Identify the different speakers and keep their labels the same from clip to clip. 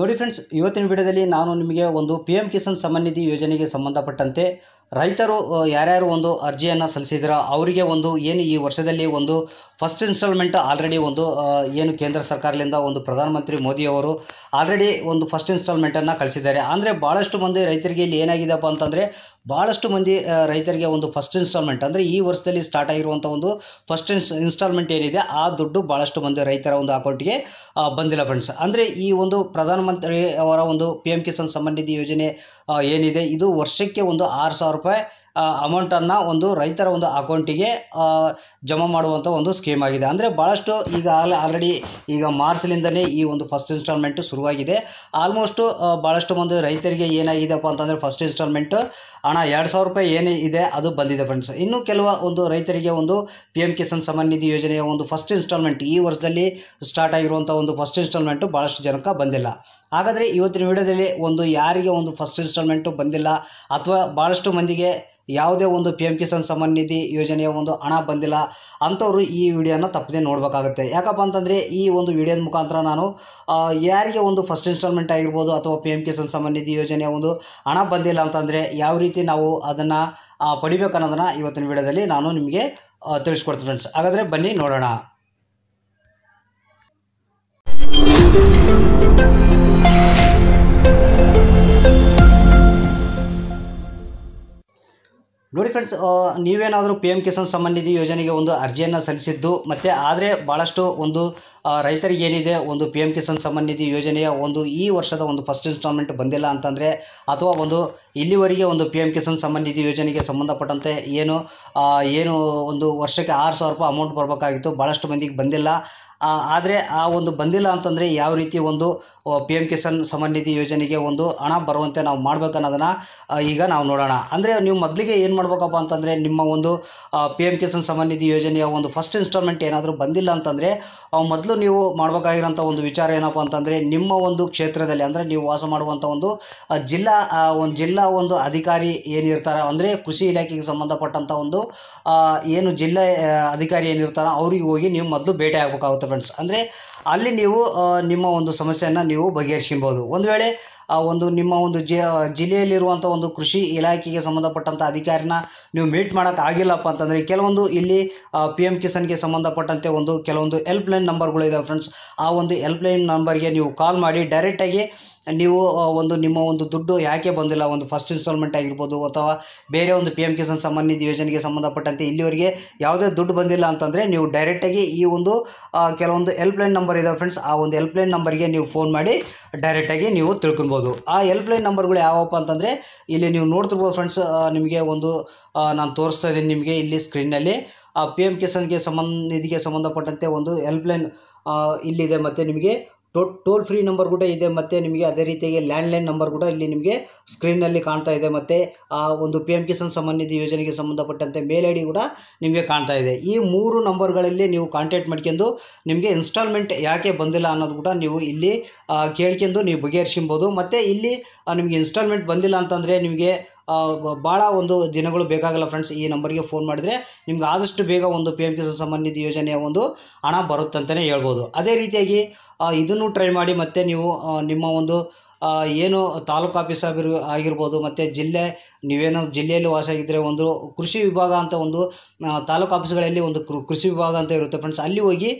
Speaker 1: ನೋಡಿ ಫ್ರೆಂಡ್ಸ್ ಇವತ್ತಿನ ವಿಡಿಯೋದಲ್ಲಿ ನಾನು ನಿಮಗೆ ಒಂದು ಪಿ ಎಂ ಕಿಸಾನ್ ನಿಧಿ ಯೋಜನೆಗೆ ಸಂಬಂಧಪಟ್ಟಂತೆ ರೈತರು ಯಾರ್ಯಾರು ಒಂದು ಅರ್ಜಿಯನ್ನು ಸಲ್ಲಿಸಿದ್ರ ಅವರಿಗೆ ಒಂದು ಏನು ಈ ವರ್ಷದಲ್ಲಿ ಒಂದು ಫಸ್ಟ್ ಇನ್ಸ್ಟಾಲ್ಮೆಂಟ್ ಆಲ್ರೆಡಿ ಒಂದು ಏನು ಕೇಂದ್ರ ಸರ್ಕಾರದಿಂದ ಒಂದು ಪ್ರಧಾನಮಂತ್ರಿ ಮೋದಿಯವರು ಆಲ್ರೆಡಿ ಒಂದು ಫಸ್ಟ್ ಇನ್ಸ್ಟಾಲ್ಮೆಂಟನ್ನು ಕಳಿಸಿದ್ದಾರೆ ಅಂದರೆ ಭಾಳಷ್ಟು ಮಂದಿ ರೈತರಿಗೆ ಇಲ್ಲಿ ಏನಾಗಿದೆಪ್ಪ ಅಂತಂದರೆ ಭಾಳಷ್ಟು ಮಂದಿ ರೈತರಿಗೆ ಒಂದು ಫಸ್ಟ್ ಇನ್ಸ್ಟಾಲ್ಮೆಂಟ್ ಅಂದರೆ ಈ ವರ್ಷದಲ್ಲಿ ಸ್ಟಾರ್ಟ್ ಆಗಿರುವಂಥ ಒಂದು ಫಸ್ಟ್ ಇನ್ಸ್ ಇನ್ಸ್ಟಾಲ್ಮೆಂಟ್ ಏನಿದೆ ಆ ದುಡ್ಡು ಭಾಳಷ್ಟು ಮಂದಿ ರೈತರ ಒಂದು ಅಕೌಂಟ್ಗೆ ಬಂದಿಲ್ಲ ಫ್ರೆಂಡ್ಸ್ ಅಂದರೆ ಈ ಒಂದು ಪ್ರಧಾನಮಂತ್ರಿ ಅವರ ಒಂದು ಪಿ ಎಮ್ ಕಿಸಾನ್ ಸಂಬಂಧಿತ ಯೋಜನೆ ಏನಿದೆ ಇದು ವರ್ಷಕ್ಕೆ ಒಂದು ಆರು ಸಾವಿರ ರೂಪಾಯಿ ಅಮೌಂಟನ್ನು ಒಂದು ರೈತರ ಒಂದು ಅಕೌಂಟಿಗೆ ಜಮಾ ಮಾಡುವಂಥ ಒಂದು ಸ್ಕೀಮ್ ಆಗಿದೆ ಅಂದರೆ ಭಾಳಷ್ಟು ಈಗ ಆಲ್ರೆಡಿ ಈಗ ಮಾರ್ಚ್ಲಿಂದಲೇ ಈ ಒಂದು ಫಸ್ಟ್ ಇನ್ಸ್ಟಾಲ್ಮೆಂಟು ಶುರುವಾಗಿದೆ ಆಲ್ಮೋಸ್ಟು ಭಾಳಷ್ಟು ಒಂದು ರೈತರಿಗೆ ಏನಾಗಿದೆಪ್ಪ ಅಂತಂದರೆ ಫಸ್ಟ್ ಇನ್ಸ್ಟಾಲ್ಮೆಂಟು ಹಣ ಎರಡು ಸಾವಿರ ರೂಪಾಯಿ ಏನೇ ಇದೆ ಅದು ಬಂದಿದೆ ಫ್ರೆಂಡ್ಸ್ ಇನ್ನು ಕೆಲವು ಒಂದು ರೈತರಿಗೆ ಒಂದು ಪಿ ಎಮ್ ಕಿಸಾನ್ ಸಮ್ಮಾನ್ ನಿಧಿ ಯೋಜನೆಯ ಒಂದು ಫಸ್ಟ್ ಇನ್ಸ್ಟಾಲ್ಮೆಂಟ್ ಈ ವರ್ಷದಲ್ಲಿ ಸ್ಟಾರ್ಟ್ ಆಗಿರುವಂಥ ಒಂದು ಫಸ್ಟ್ ಇನ್ಸ್ಟಾಲ್ಮೆಂಟು ಭಾಳಷ್ಟು ಜನಕ್ಕೆ ಬಂದಿಲ್ಲ ಹಾಗಾದರೆ ಇವತ್ತಿನ ವಿಡಿಯೋದಲ್ಲಿ ಒಂದು ಯಾರಿಗೆ ಒಂದು ಫಸ್ಟ್ ಇನ್ಸ್ಟಾಲ್ಮೆಂಟು ಬಂದಿಲ್ಲ ಅಥವಾ ಭಾಳಷ್ಟು ಮಂದಿಗೆ ಯಾವುದೇ ಒಂದು ಪಿ ಎಂ ಕಿಸಾನ್ ಸಮ್ಮಾನ್ ನಿಧಿ ಯೋಜನೆಯ ಒಂದು ಹಣ ಬಂದಿಲ್ಲ ಅಂಥವರು ಈ ವಿಡಿಯೋನ ತಪ್ಪದೆ ನೋಡಬೇಕಾಗುತ್ತೆ ಯಾಕಪ್ಪ ಅಂತಂದರೆ ಈ ಒಂದು ವಿಡಿಯೋದ ಮುಖಾಂತರ ನಾನು ಯಾರಿಗೆ ಒಂದು ಫಸ್ಟ್ ಇನ್ಸ್ಟಾಲ್ಮೆಂಟ್ ಆಗಿರ್ಬೋದು ಅಥವಾ ಪಿ ಎಂ ಕಿಸಾನ್ ಸಮ್ಮಾನ್ ನಿಧಿ ಯೋಜನೆಯ ಒಂದು ಹಣ ಬಂದಿಲ್ಲ ಅಂತಂದರೆ ಯಾವ ರೀತಿ ನಾವು ಅದನ್ನು ಪಡಿಬೇಕು ಇವತ್ತಿನ ವಿಡಿಯೋದಲ್ಲಿ ನಾನು ನಿಮಗೆ ತಿಳಿಸ್ಕೊಡ್ತೀನಿ ಫ್ರೆಂಡ್ಸ್ ಹಾಗಾದರೆ ಬನ್ನಿ ನೋಡೋಣ ನೋಡಿ ಫ್ರೆಂಡ್ಸ್ ನೀವೇನಾದರೂ ಪಿ ಎಂ ಕಿಸಾನ್ ಸಂಬಂಧಿತ ನಿಧಿ ಯೋಜನೆಗೆ ಒಂದು ಅರ್ಜಿಯನ್ನು ಸಲ್ಲಿಸಿದ್ದು ಮತ್ತು ಆದರೆ ಭಾಳಷ್ಟು ಒಂದು ರೈತರಿಗೆ ಏನಿದೆ ಒಂದು ಪಿ ಎಂ ಕಿಸಾನ್ ಸಂಬಂಧಿತ ನಿಧಿ ಯೋಜನೆಯ ಒಂದು ಈ ವರ್ಷದ ಒಂದು ಫಸ್ಟ್ ಇನ್ಸ್ಟಾಲ್ಮೆಂಟ್ ಬಂದಿಲ್ಲ ಅಂತಂದರೆ ಅಥವಾ ಒಂದು ಇಲ್ಲಿವರೆಗೆ ಒಂದು ಪಿ ಎಮ್ ಕಿಸಾನ್ ಸಂಬಂಧಿತ ನಿಧಿ ಯೋಜನೆಗೆ ಸಂಬಂಧಪಟ್ಟಂತೆ ಏನು ಏನು ಒಂದು ವರ್ಷಕ್ಕೆ ಆರು ಸಾವಿರ ರೂಪಾಯಿ ಅಮೌಂಟ್ ಬರಬೇಕಾಗಿತ್ತು ಭಾಳಷ್ಟು ಮಂದಿಗೆ ಬಂದಿಲ್ಲ ಆದರೆ ಆ ಒಂದು ಬಂದಿಲ್ಲ ಅಂತಂದರೆ ಯಾವ ರೀತಿ ಒಂದು ಪಿ ಎಮ್ ಕಿಸಾನ್ ಸಮಾನ್ ನಿಧಿ ಯೋಜನೆಗೆ ಒಂದು ಹಣ ಬರುವಂತೆ ನಾವು ಮಾಡ್ಬೇಕು ಅನ್ನೋದನ್ನು ಈಗ ನಾವು ನೋಡೋಣ ಅಂದರೆ ನೀವು ಮೊದಲಿಗೆ ಏನು ಮಾಡಬೇಕಪ್ಪ ಅಂತಂದರೆ ನಿಮ್ಮ ಒಂದು ಪಿ ಎಮ್ ಕಿಸಾನ್ ಸಮನ್ನಿಧಿ ನಿಧಿ ಯೋಜನೆಯ ಒಂದು ಫಸ್ಟ್ ಇನ್ಸ್ಟಾಲ್ಮೆಂಟ್ ಏನಾದರೂ ಬಂದಿಲ್ಲ ಅಂತಂದರೆ ಮೊದಲು ನೀವು ಮಾಡಬೇಕಾಗಿರೋಂಥ ಒಂದು ವಿಚಾರ ಏನಪ್ಪ ಅಂತಂದರೆ ನಿಮ್ಮ ಒಂದು ಕ್ಷೇತ್ರದಲ್ಲಿ ಅಂದರೆ ನೀವು ವಾಸ ಮಾಡುವಂಥ ಒಂದು ಜಿಲ್ಲಾ ಒಂದು ಜಿಲ್ಲಾ ಒಂದು ಅಧಿಕಾರಿ ಏನಿರ್ತಾರೆ ಅಂದರೆ ಕೃಷಿ ಇಲಾಖೆಗೆ ಸಂಬಂಧಪಟ್ಟಂಥ ಒಂದು ಏನು ಜಿಲ್ಲಾ ಅಧಿಕಾರಿ ಏನಿರ್ತಾರೋ ಅವರಿಗೆ ಹೋಗಿ ನೀವು ಮೊದಲು ಭೇಟಿ ಆಗಬೇಕಾಗುತ್ತೆ ಫ್ರೆಂಡ್ಸ್ ಅಂದರೆ ಅಲ್ಲಿ ನೀವು ನಿಮ್ಮ ಒಂದು ಸಮಸ್ಯೆಯನ್ನು ನೀವು ಬಗೆಹರಿಸ್ಕೊಬೋದು ಒಂದು ವೇಳೆ ಆ ಒಂದು ನಿಮ್ಮ ಒಂದು ಜಿ ಜಿಲ್ಲೆಯಲ್ಲಿರುವಂಥ ಒಂದು ಕೃಷಿ ಇಲಾಖೆಗೆ ಸಂಬಂಧಪಟ್ಟಂಥ ಅಧಿಕಾರಿನ ನೀವು ಮೀಟ್ ಮಾಡೋಕ್ಕೆ ಆಗಿಲ್ಲಪ್ಪ ಅಂತಂದರೆ ಕೆಲವೊಂದು ಇಲ್ಲಿ ಪಿ ಎಮ್ ಕಿಸಾನ್ಗೆ ಸಂಬಂಧಪಟ್ಟಂತೆ ಒಂದು ಕೆಲವೊಂದು ಹೆಲ್ಪ್ಲೈನ್ ನಂಬರ್ಗಳು ಇದಾವೆ ಫ್ರೆಂಡ್ಸ್ ಆ ಒಂದು ಹೆಲ್ಪ್ಲೈನ್ ನಂಬರ್ಗೆ ನೀವು ಕಾಲ್ ಮಾಡಿ ಡೈರೆಕ್ಟಾಗಿ ನೀವು ಒಂದು ನಿಮ್ಮ ಒಂದು ದುಡ್ಡು ಯಾಕೆ ಬಂದಿಲ್ಲ ಒಂದು ಫಸ್ಟ್ ಇನ್ಸ್ಟಾಲ್ಮೆಂಟ್ ಆಗಿರ್ಬೋದು ಅಥವಾ ಬೇರೆ ಒಂದು ಪಿ ಎಂ ಕಿಸಾನ್ ಸಂಬಂಧಿ ಯೋಜನೆಗೆ ಸಂಬಂಧಪಟ್ಟಂತೆ ಇಲ್ಲಿವರೆಗೆ ಯಾವುದೇ ದುಡ್ಡು ಬಂದಿಲ್ಲ ಅಂತಂದರೆ ನೀವು ಡೈರೆಕ್ಟಾಗಿ ಈ ಒಂದು ಕೆಲವೊಂದು ಹೆಲ್ಪ್ಲೈನ್ ನಂಬರ್ ಇದೆ ಫ್ರೆಂಡ್ಸ್ ಆ ಒಂದು ಹೆಲ್ಪ್ಲೈನ್ ನಂಬರ್ಗೆ ನೀವು ಫೋನ್ ಮಾಡಿ ಡೈರೆಕ್ಟಾಗಿ ನೀವು ತಿಳ್ಕೊಬೋದು ಆ ಹೆಲ್ಪ್ಲೈನ್ ನಂಬರ್ಗಳು ಯಾವಪ್ಪ ಅಂತಂದರೆ ಇಲ್ಲಿ ನೀವು ನೋಡ್ತಿರ್ಬೋದು ಫ್ರೆಂಡ್ಸ್ ನಿಮಗೆ ಒಂದು ನಾನು ತೋರಿಸ್ತಾ ಇದ್ದೀನಿ ನಿಮಗೆ ಇಲ್ಲಿ ಸ್ಕ್ರೀನಲ್ಲಿ ಆ ಪಿ ಎಮ್ ಕಿಸಾನ್ಗೆ ಸಂಬಂಧ ನಿಧಿಗೆ ಸಂಬಂಧಪಟ್ಟಂತೆ ಒಂದು ಹೆಲ್ಪ್ಲೈನ್ ಇಲ್ಲಿದೆ ಮತ್ತು ನಿಮಗೆ ಟೋ ಟೋಲ್ ಫ್ರೀ ನಂಬರ್ ಕೂಡ ಇದೆ ಮತ್ತು ನಿಮಗೆ ಅದೇ ರೀತಿಯಾಗಿ ಲ್ಯಾಂಡ್ಲೈನ್ ನಂಬರ್ ಕೂಡ ಇಲ್ಲಿ ನಿಮಗೆ ಸ್ಕ್ರೀನಲ್ಲಿ ಕಾಣ್ತಾ ಇದೆ ಮತ್ತು ಆ ಒಂದು ಪಿ ಎಮ್ ಕಿಸಾನ್ ನಿಧಿ ಯೋಜನೆಗೆ ಸಂಬಂಧಪಟ್ಟಂತೆ ಮೇಲ್ ಐ ಡಿ ಕೂಡ ನಿಮಗೆ ಕಾಣ್ತಾ ಇದೆ ಈ ಮೂರು ನಂಬರ್ಗಳಲ್ಲಿ ನೀವು ಕಾಂಟ್ಯಾಕ್ಟ್ ಮಾಡ್ಕೊಂಡು ನಿಮಗೆ ಇನ್ಸ್ಟಾಲ್ಮೆಂಟ್ ಯಾಕೆ ಬಂದಿಲ್ಲ ಅನ್ನೋದು ಕೂಡ ನೀವು ಇಲ್ಲಿ ಕೇಳ್ಕೊಂಡು ನೀವು ಬಗೆಹರಿಸ್ಕೊಬೋದು ಮತ್ತು ಇಲ್ಲಿ ನಿಮಗೆ ಇನ್ಸ್ಟಾಲ್ಮೆಂಟ್ ಬಂದಿಲ್ಲ ಅಂತಂದರೆ ನಿಮಗೆ ಭಾಳ ಒಂದು ದಿನಗಳು ಬೇಕಾಗಲ್ಲ ಫ್ರೆಂಡ್ಸ್ ಈ ನಂಬರ್ಗೆ ಫೋನ್ ಮಾಡಿದರೆ ನಿಮ್ಗೆ ಆದಷ್ಟು ಬೇಗ ಒಂದು ಪಿ ಎಮ್ ಕಿಸಾನ್ ಸಂಬಂಧಿತ ಯೋಜನೆಯ ಒಂದು ಹಣ ಬರುತ್ತಂತಲೇ ಹೇಳ್ಬೋದು ಅದೇ ರೀತಿಯಾಗಿ ಇದನ್ನು ಟ್ರೈ ಮಾಡಿ ಮತ್ತು ನೀವು ನಿಮ್ಮ ಒಂದು ಏನು ತಾಲೂಕು ಆಫೀಸ್ ಆಗಿರ್ ಆಗಿರ್ಬೋದು ಮತ್ತು ಜಿಲ್ಲೆ ನೀವೇನೋ ಜಿಲ್ಲೆಯಲ್ಲಿ ವಾಸ ಆಗಿದ್ದರೆ ಒಂದು ಕೃಷಿ ವಿಭಾಗ ಅಂತ ಒಂದು ತಾಲೂಕು ಆಫೀಸ್ಗಳಲ್ಲಿ ಒಂದು ಕೃಷಿ ವಿಭಾಗ ಅಂತ ಇರುತ್ತೆ ಫ್ರೆಂಡ್ಸ್ ಅಲ್ಲಿ ಹೋಗಿ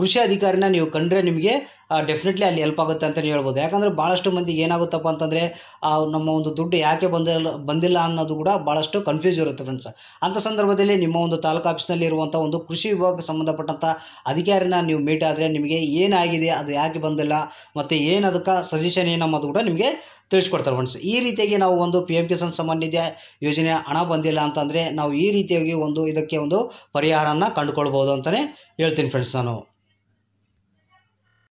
Speaker 1: ಕೃಷಿ ಅಧಿಕಾರಿನ ನೀವು ಕಂಡ್ರೆ ನಿಮಗೆ ಡೆಫಿನೆಟ್ಲಿ ಅಲ್ಲಿ ಹೆಲ್ಪ್ ಆಗುತ್ತೆ ಅಂತಲೇ ಹೇಳ್ಬೋದು ಯಾಕಂದರೆ ಭಾಳಷ್ಟು ಮಂದಿ ಏನಾಗುತ್ತಪ್ಪ ಅಂತಂದರೆ ನಮ್ಮ ಒಂದು ದುಡ್ಡು ಯಾಕೆ ಬಂದಿಲ್ಲ ಬಂದಿಲ್ಲ ಅನ್ನೋದು ಕೂಡ ಭಾಳಷ್ಟು ಕನ್ಫ್ಯೂಸ್ ಇರುತ್ತೆ ಫ್ರೆಂಡ್ಸ್ ಅಂಥ ಸಂದರ್ಭದಲ್ಲಿ ನಿಮ್ಮ ಒಂದು ತಾಲೂಕು ಆಫೀಸ್ನಲ್ಲಿ ಇರುವಂಥ ಒಂದು ಕೃಷಿ ವಿಭಾಗಕ್ಕೆ ಸಂಬಂಧಪಟ್ಟಂಥ ಅಧಿಕಾರಿನ ನೀವು ಮೀಟ್ ಆದರೆ ನಿಮಗೆ ಏನಾಗಿದೆ ಅದು ಯಾಕೆ ಬಂದಿಲ್ಲ ಮತ್ತು ಏನು ಅದಕ್ಕೆ ಸಜೆಷನ್ ಏನಮ್ಮದು ಕೂಡ ನಿಮಗೆ ತಿಳಿಸ್ಕೊಡ್ತಾರೆ ಫ್ರೆಂಡ್ಸ್ ಈ ರೀತಿಯಾಗಿ ನಾವು ಒಂದು ಪಿ ಎಮ್ ಕಿಸಾನ್ ಸಮಾನ್ ನಿಧಿ ಯೋಜನೆ ಹಣ ಬಂದಿಲ್ಲ ಅಂತಂದರೆ ನಾವು ಈ ರೀತಿಯಾಗಿ ಒಂದು ಇದಕ್ಕೆ ಒಂದು ಪರಿಹಾರನ ಕಂಡುಕೊಳ್ಬೋದು ಅಂತಲೇ ಹೇಳ್ತೀನಿ ಫ್ರೆಂಡ್ಸ್ ನಾನು